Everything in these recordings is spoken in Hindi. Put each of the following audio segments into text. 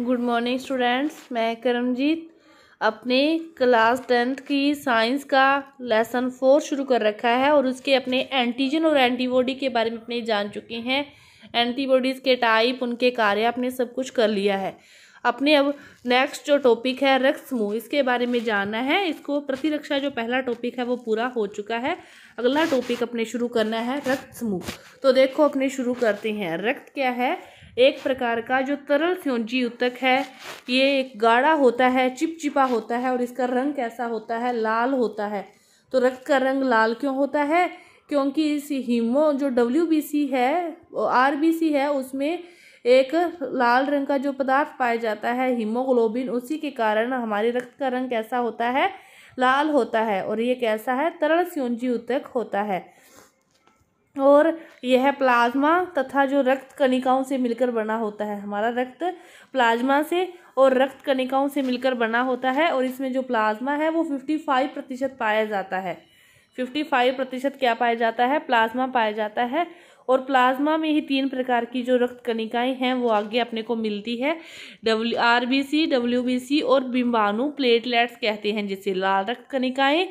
गुड मॉर्निंग स्टूडेंट्स मैं करमजीत अपने क्लास टेंथ की साइंस का लेसन फोर शुरू कर रखा है और उसके अपने एंटीजन और एंटीबॉडी के बारे में अपने जान चुके हैं एंटीबॉडीज़ के टाइप उनके कार्य आपने सब कुछ कर लिया है अपने अब नेक्स्ट जो टॉपिक है रक्त समूह इसके बारे में जानना है इसको प्रतिरक्षा जो पहला टॉपिक है वो पूरा हो चुका है अगला टॉपिक अपने शुरू करना है रक्त समूह तो देखो अपने शुरू करते हैं रक्त क्या है एक प्रकार का जो तरल स्योजी ऊतक है ये एक गाढ़ा होता है चिपचिपा होता है और इसका रंग कैसा होता है लाल होता है तो रक्त का रंग लाल क्यों होता है क्योंकि इस हीमो जो डब्ल्यू बी सी है आर बी सी है उसमें एक लाल रंग का जो पदार्थ पाया जाता है हीमोग्लोबिन उसी के कारण हमारे रक्त का रंग कैसा होता है लाल होता है और ये कैसा है तरल स्योजी ऊतक होता है और यह प्लाज्मा तथा जो रक्त कणिकाओं से मिलकर बना होता है हमारा रक्त प्लाज्मा से और रक्त कणिकाओं से मिलकर बना होता है और इसमें जो प्लाज्मा है वो फिफ्टी फाइव प्रतिशत पाया जाता है फिफ्टी फाइव प्रतिशत क्या पाया जाता है प्लाज्मा पाया जाता है और प्लाज्मा में ही तीन प्रकार की जो रक्त कणिकाएं हैं वो आगे अपने को मिलती है W R B C W B C और बिम्बाणु प्लेटलेट्स कहते हैं जिसे लाल रक्त कणिकाएं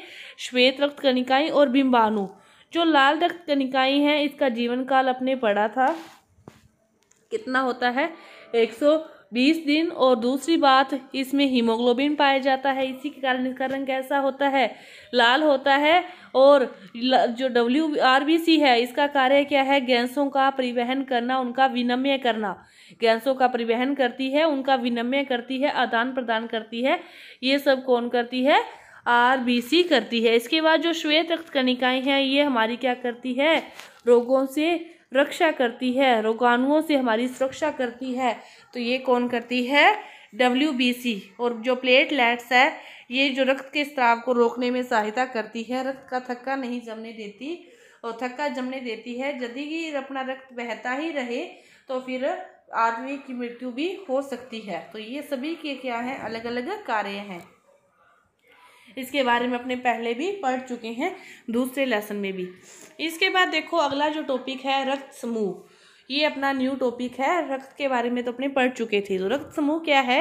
श्वेत रक्त कणिकाएं और बिम्बाणु जो लाल रक्त कणिकाएं हैं इसका जीवन काल अपने पढ़ा था कितना होता है एक सौ बीस दिन और दूसरी बात इसमें हीमोग्लोबिन पाया जाता है इसी के कारण इसका रंग कैसा होता है लाल होता है और जो डब्ल्यू आर बी सी है इसका कार्य क्या है गैसों का परिवहन करना उनका विनिमय करना गैसों का परिवहन करती है उनका विनिमय करती है आदान प्रदान करती है ये सब कौन करती है आरबीसी करती है इसके बाद जो श्वेत रक्त कणिकाएं हैं ये हमारी क्या करती है रोगों से रक्षा करती है रोगाणुओं से हमारी सुरक्षा करती है तो ये कौन करती है डब्ल्यू बी सी और जो प्लेटलेट्स है ये जो रक्त के स्त्राव को रोकने में सहायता करती है रक्त का थक्का नहीं जमने देती और थक्का जमने देती है यदि ही अपना रक्त बहता ही रहे तो फिर आदमी की मृत्यु भी हो सकती है तो ये सभी के क्या हैं अलग अलग कार्य हैं इसके बारे में अपने पहले भी पढ़ चुके हैं दूसरे लेसन में भी इसके बाद देखो अगला जो टॉपिक है रक्त समूह ये अपना न्यू टॉपिक है रक्त के बारे में तो अपने पढ़ चुके थे तो रक्त समूह क्या है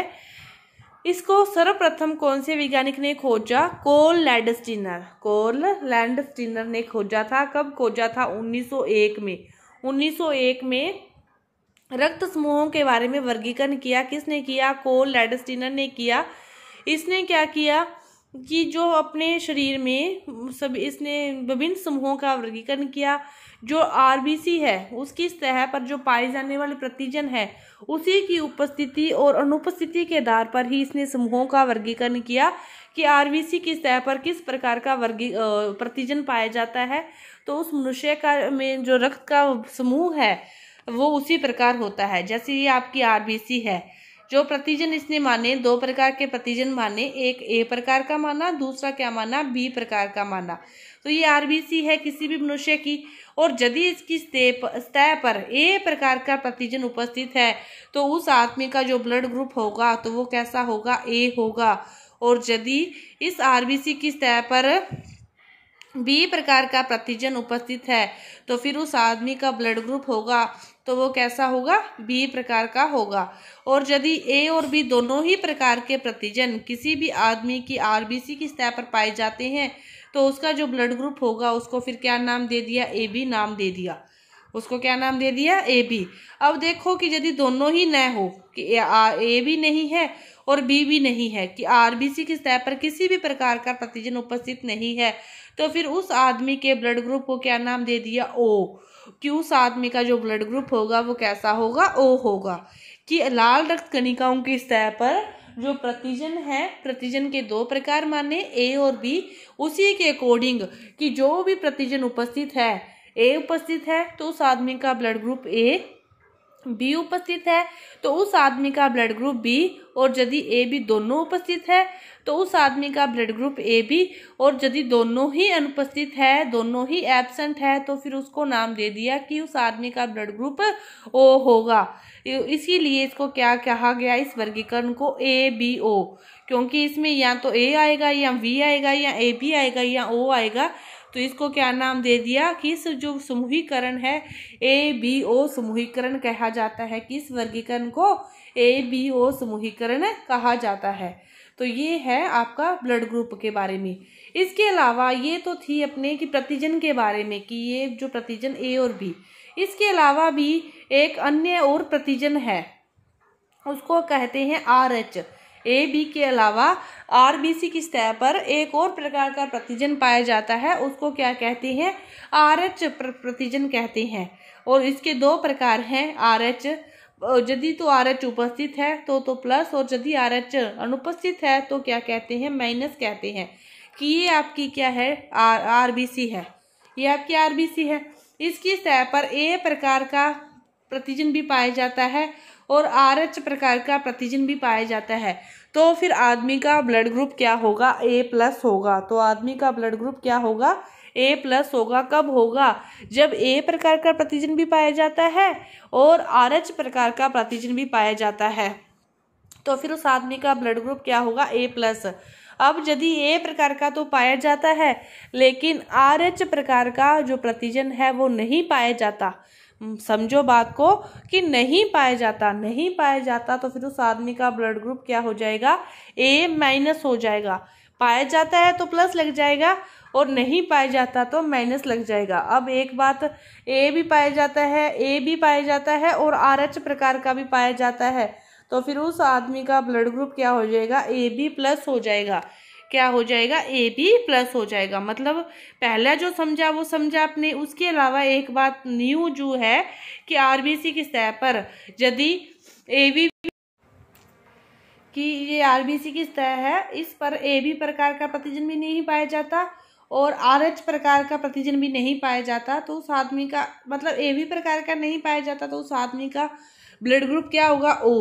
इसको सर्वप्रथम कौन से वैज्ञानिक ने खोजा कोल लैंडस्टीनर कोल लैंडस्टीनर ने खोजा था कब खोजा था 1901 में 1901 में रक्त समूहों के बारे में वर्गीकरण किया किसने किया कोल लैडस्टीनर ने किया इसने क्या किया कि जो अपने शरीर में सब इसने विभिन्न समूहों का वर्गीकरण किया जो आरबीसी है उसकी सतह पर जो पाए जाने वाले प्रतिजन है उसी की उपस्थिति और अनुपस्थिति के आधार पर ही इसने समूहों का वर्गीकरण किया कि आरबीसी की सतह पर किस प्रकार का वर्गी प्रतिजन पाया जाता है तो उस मनुष्य का में जो रक्त का समूह है वो उसी प्रकार होता है जैसे ये आपकी आर है जो प्रतिजन इसने माने दो प्रकार के प्रतिजन माने एक ए प्रकार का माना दूसरा क्या माना बी प्रकार का माना तो ये आरबीसी है किसी भी मनुष्य की और यदि इसकी सतह पर ए प्रकार का प्रतिजन उपस्थित है तो उस आदमी का जो ब्लड ग्रुप होगा तो वो कैसा होगा ए होगा और यदि इस आरबीसी की सतह पर बी प्रकार का प्रतिजन उपस्थित है तो फिर उस आदमी का ब्लड ग्रुप होगा तो वो कैसा होगा बी प्रकार का होगा और यदि ए और बी दोनों ही प्रकार के प्रतिजन किसी भी आदमी की आरबीसी की स्तर पर पाए जाते हैं तो उसका जो ब्लड ग्रुप होगा उसको फिर क्या नाम दे दिया ए बी नाम दे दिया उसको क्या नाम दे दिया ए बी अब देखो कि यदि दोनों ही न हो कि ए भी नहीं है और बी भी नहीं है कि आरबीसी की स्तर पर किसी भी प्रकार का प्रतिजन उपस्थित नहीं है तो फिर उस आदमी के ब्लड ग्रुप को क्या नाम दे दिया ओ कि उस आदमी का जो ब्लड ग्रुप होगा वो कैसा होगा ओ होगा कि लाल रक्त कणिकाओं की सतह पर जो प्रतिजन है प्रतिजन के दो प्रकार माने ए और बी उसी के अकॉर्डिंग कि जो भी प्रतिजन उपस्थित है ए उपस्थित है तो उस आदमी का ब्लड ग्रुप ए बी उपस्थित है तो उस आदमी का ब्लड ग्रुप बी और यदि ए बी दोनों उपस्थित है तो उस आदमी का ब्लड ग्रुप ए बी और यदि दोनों ही अनुपस्थित है दोनों ही एबसेंट है तो फिर उसको नाम दे दिया कि उस आदमी का ब्लड ग्रुप ओ होगा इसीलिए इसको क्या कहा गया इस वर्गीकरण को ए बी ओ क्योंकि इसमें या तो ए आएगा या वी आएगा या ए बी आएगा या ओ आएगा तो इसको क्या नाम दे दिया किस जो समूहीकरण है ए बी ओ समूहीकरण कहा जाता है किस वर्गीकरण को ए बी ओ समूहीकरण कहा जाता है तो ये है आपका ब्लड ग्रुप के बारे में इसके अलावा ये तो थी अपने कि प्रतिजन के बारे में कि ये जो प्रतिजन ए और बी इसके अलावा भी एक अन्य और प्रतिजन है उसको कहते हैं आर एच ए बी के अलावा आर बी सी की सतह पर एक और प्रकार का प्रतिजन पाया जाता है उसको क्या कहते हैं आर एच प्रतिजन कहते हैं और इसके दो प्रकार हैं आर एच यदि तो आर एच उपस्थित है तो तो प्लस और यदि आर एच अनुपस्थित है तो क्या कहते हैं माइनस कहते हैं कि ये आपकी क्या है आर आर बी सी है ये आपकी आर बी सी है इसकी सतह पर ए प्रकार का प्रतिजन भी पाया जाता है और आर एच प्रकार का प्रतिजन भी पाया जाता है तो फिर आदमी का ब्लड ग्रुप क्या होगा ए प्लस होगा तो आदमी का ब्लड ग्रुप क्या होगा ए प्लस होगा कब होगा जब ए प्रकार का प्रतिजन भी पाया जाता है और आर एच प्रकार का प्रतिजन भी पाया जाता है तो फिर उस आदमी का ब्लड ग्रुप क्या होगा ए प्लस अब यदि ए प्रकार का तो पाया जाता है लेकिन आर एच प्रकार का जो प्रतिजन है वो नहीं पाया जाता समझो बात को कि नहीं पाया जाता नहीं पाया जाता तो फिर उस आदमी का ब्लड ग्रुप क्या हो जाएगा ए माइनस हो जाएगा पाया जाता है तो प्लस लग जाएगा और नहीं पाया जाता तो माइनस लग जाएगा अब एक बात ए भी पाया जाता है ए भी पाया जाता है और आर एच प्रकार का भी पाया जाता है तो फिर उस आदमी का ब्लड ग्रुप क्या हो जाएगा ए बी प्लस हो जाएगा क्या हो जाएगा ए बी प्लस हो जाएगा मतलब पहला जो समझा वो समझा आपने उसके अलावा एक बात न्यू जो है कि आर बी सी की सतह पर यदि ए बी कि ये आर बी सी की सतह है इस पर ए बी प्रकार का प्रतिजन भी नहीं पाया जाता और आर एच प्रकार का प्रतिजन भी नहीं पाया जाता तो उस आदमी का मतलब ए बी प्रकार का नहीं पाया जाता तो उस आदमी का ब्लड ग्रुप क्या होगा ओ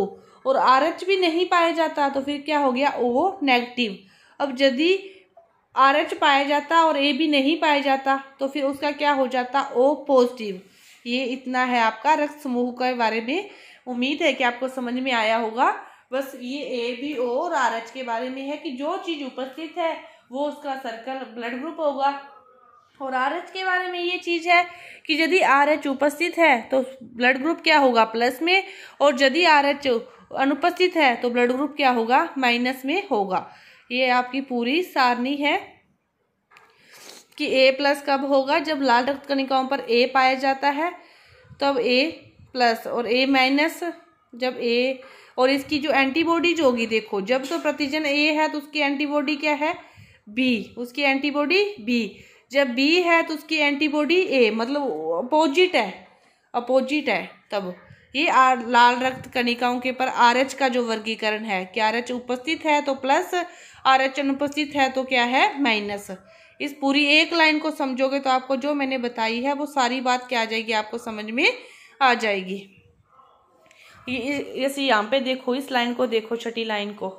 और आर एच भी नहीं पाया जाता तो फिर क्या हो गया ओ नेगेटिव अब यदि आर एच पाया जाता और ए बी नहीं पाया जाता तो फिर उसका क्या हो जाता ओ पॉजिटिव ये इतना है आपका रक्त समूह के बारे में उम्मीद है कि आपको समझ में आया होगा बस ये ए बी ओ और आर एच के बारे में है कि जो चीज़ उपस्थित है वो उसका सर्कल ब्लड ग्रुप होगा और आर एच के बारे में ये चीज़ है कि यदि आर एच उपस्थित है तो ब्लड ग्रुप क्या होगा प्लस में और यदि आर एच अनुपस्थित है तो ब्लड ग्रुप क्या होगा माइनस में होगा ये आपकी पूरी सारणी है कि ए प्लस कब होगा जब लाल रक्त कणिकाओं पर ए पाया जाता है तब ए प्लस और ए माइनस जब ए और इसकी जो एंटीबॉडीज होगी देखो जब तो प्रतिजन ए है तो उसकी एंटीबॉडी क्या है बी उसकी एंटीबॉडी बी जब बी है तो उसकी एंटीबॉडी ए मतलब अपोजिट है अपोजिट है तब ये आर लाल रक्त कणिकाओं के पर आरएच का जो वर्गीकरण है कि आरएच उपस्थित है तो प्लस आर एच अनुपस्थित है तो क्या है माइनस इस पूरी एक लाइन को समझोगे तो आपको जो मैंने बताई है वो सारी बात क्या आ जाएगी आपको समझ में आ जाएगी ये जैसे यहाँ पे देखो इस लाइन को देखो छठी लाइन को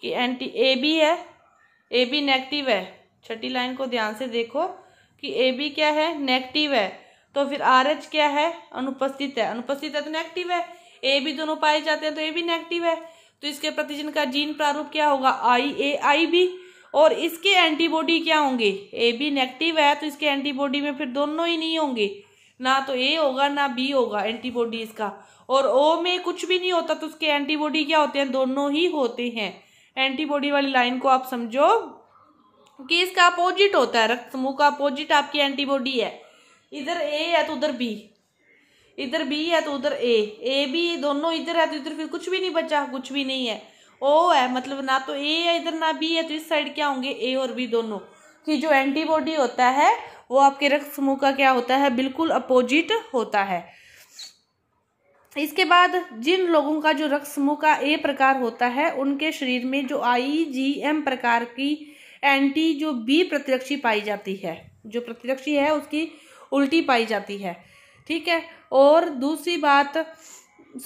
कि एंटी ए बी है ए बी नेगेटिव है छठी लाइन को ध्यान से देखो कि ए बी क्या है नेगेटिव है तो फिर आर एच क्या है अनुपस्थित है अनुपस्थित है तो नेगेटिव है ए बी दोनों पाए जाते हैं तो ए बी नेगेटिव है तो इसके प्रतिजन का जीन प्रारूप क्या होगा आई ए आई बी और इसके एंटीबॉडी क्या होंगे ए बी नेगेटिव है तो इसके एंटीबॉडी में फिर दोनों ही नहीं होंगे ना तो ए होगा ना बी होगा एंटीबॉडी इसका और ओ में कुछ भी नहीं होता तो उसके एंटीबॉडी क्या होते हैं दोनों ही होते हैं एंटीबॉडी वाली लाइन को आप समझो कि इसका अपोजिट होता है रक्त समूह का अपोजिट आपकी एंटीबॉडी है इधर ए है तो उधर बी इधर बी है तो उधर ए ए बी दोनों इधर है तो इधर फिर कुछ भी नहीं बचा कुछ भी नहीं है ओ है मतलब ना तो ए है इधर ना बी है तो इस साइड क्या होंगे ए और बी दोनों की जो एंटीबॉडी होता है वो आपके रक्त समूह का क्या होता है बिल्कुल अपोजिट होता है इसके बाद जिन लोगों का जो रक्त समूह का ए प्रकार होता है उनके शरीर में जो आई जी एम प्रकार की एंटी जो बी प्रतिरक्षी पाई जाती है जो प्रतिरक्षी है उसकी उल्टी पाई जाती है ठीक है और दूसरी बात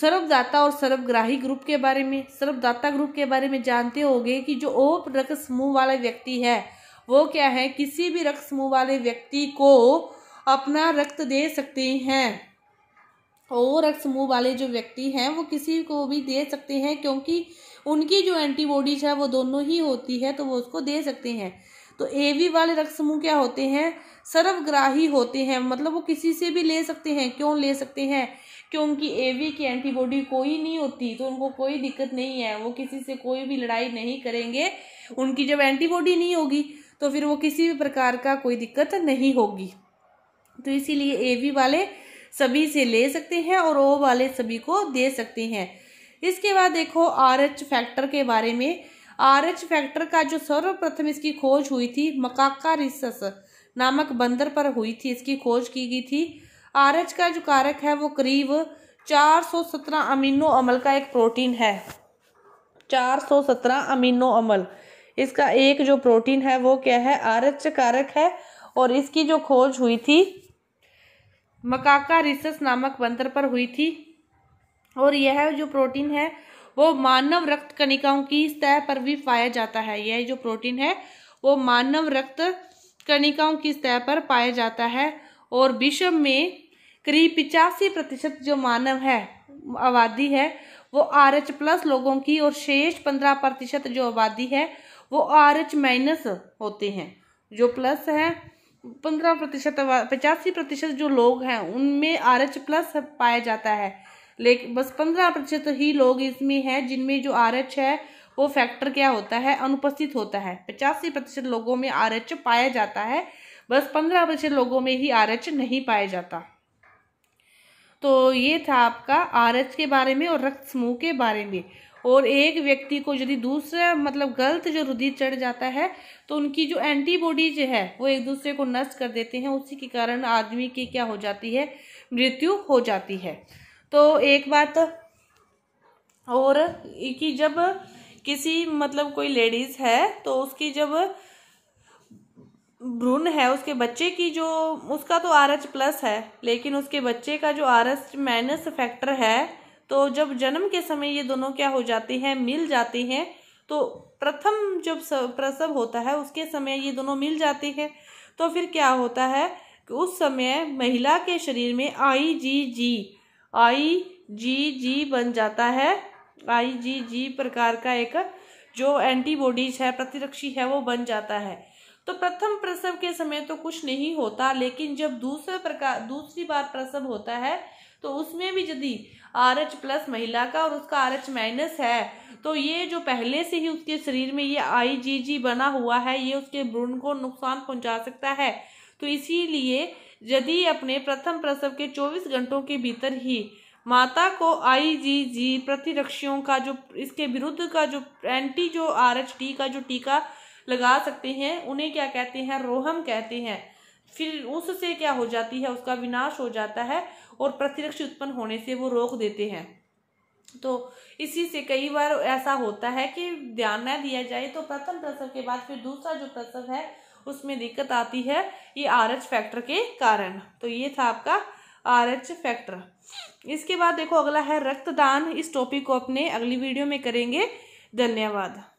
सर्वदाता और सर्वग्राही ग्रुप के बारे में सर्वदाता ग्रुप के बारे में जानते होंगे कि जो ओप रक्त समूह वाला व्यक्ति है वो क्या है किसी भी रक्त समूह वाले व्यक्ति को अपना रक्त दे सकते हैं ओ रक्त समूह वाले जो व्यक्ति हैं वो किसी को भी दे सकते हैं क्योंकि उनकी जो एंटीबॉडीज है वो दोनों ही होती है तो वो उसको दे सकते हैं तो एवी वाले रक्त समूह क्या होते हैं सर्वग्राही होते हैं मतलब वो किसी से भी ले सकते हैं क्यों ले सकते हैं क्योंकि एवी की एंटीबॉडी कोई नहीं होती तो उनको कोई दिक्कत नहीं है वो किसी से कोई भी लड़ाई नहीं करेंगे उनकी जब एंटीबॉडी नहीं होगी तो फिर वो किसी भी प्रकार का कोई दिक्कत नहीं होगी तो इसीलिए ए वी वाले सभी से ले सकते हैं और ओ वाले सभी को दे सकते हैं इसके बाद देखो आर एच फैक्टर के बारे में आरएच फैक्टर का जो सर्वप्रथम इसकी खोज हुई थी मकाका रिसस नामक बंदर पर हुई थी इसकी खोज की गई थी आरएच का जो कारक है वो करीब 417 अमीनो अमल का एक प्रोटीन है 417 अमीनो अमल इसका एक जो प्रोटीन है वो क्या है आरएच कारक है और इसकी जो खोज हुई थी मकाका रिसस नामक बंदर पर हुई थी और यह जो प्रोटीन है वो मानव रक्त कणिकाओं की सतह पर भी पाया जाता है यह जो प्रोटीन है वो मानव रक्त कणिकाओं की सतह पर पाया जाता है और विश्व में करीब पिचासी प्रतिशत जो मानव है आबादी है वो आर एच प्लस लोगों की और शेष पंद्रह प्रतिशत जो आबादी है वो आर एच माइनस होते हैं जो प्लस है पंद्रह प्रतिशत पचासी प्रतिशत जो लोग हैं उनमें आर एच प्लस पाया जाता है लेकिन बस पंद्रह प्रतिशत ही लोग इसमें हैं जिनमें जो आर एच है वो फैक्टर क्या होता है अनुपस्थित होता है पचासी प्रतिशत लोगों में आर एच पाया जाता है बस पंद्रह प्रतिशत लोगों में ही आर एच नहीं पाया जाता तो ये था आपका आर एच के बारे में और रक्त समूह के बारे में और एक व्यक्ति को यदि दूसरा मतलब गलत जो रुधिर चढ़ जाता है तो उनकी जो एंटीबॉडीज है वो एक दूसरे को नष्ट कर देते हैं उसी के कारण आदमी की क्या हो जाती है मृत्यु हो जाती है तो एक बात और कि जब किसी मतलब कोई लेडीज़ है तो उसकी जब भ्रूण है उसके बच्चे की जो उसका तो आर एच प्लस है लेकिन उसके बच्चे का जो आर एच माइनस फैक्टर है तो जब जन्म के समय ये दोनों क्या हो जाते हैं मिल जाते हैं तो प्रथम जब प्रसव होता है उसके समय ये दोनों मिल जाते हैं तो फिर क्या होता है कि उस समय महिला के शरीर में आई जी जी आई जी जी बन जाता है आई जी जी प्रकार का एक जो एंटीबॉडीज है प्रतिरक्षी है वो बन जाता है तो प्रथम प्रसव के समय तो कुछ नहीं होता लेकिन जब दूसरे प्रकार दूसरी बार प्रसव होता है तो उसमें भी यदि आर एच प्लस महिला का और उसका आर एच माइनस है तो ये जो पहले से ही उसके शरीर में ये आई जी जी बना हुआ है ये उसके भ्रूण को नुकसान पहुंचा सकता है तो इसीलिए यदि अपने प्रथम प्रसव के 24 घंटों के भीतर ही माता को आईजीजी प्रतिरक्षियों का जो इसके विरुद्ध का जो एंटी जो आरएचडी का जो टीका लगा सकते हैं उन्हें क्या कहते हैं रोहम कहते हैं फिर उससे क्या हो जाती है उसका विनाश हो जाता है और प्रतिरक्षी उत्पन्न होने से वो रोक देते हैं तो इसी से कई बार ऐसा होता है कि ध्यान न दिया जाए तो प्रथम प्रसव के बाद फिर दूसरा जो प्रसव है उसमें दिक्कत आती है ये आर एच फैक्टर के कारण तो ये था आपका आर एच फैक्टर इसके बाद देखो अगला है रक्तदान इस टॉपिक को अपने अगली वीडियो में करेंगे धन्यवाद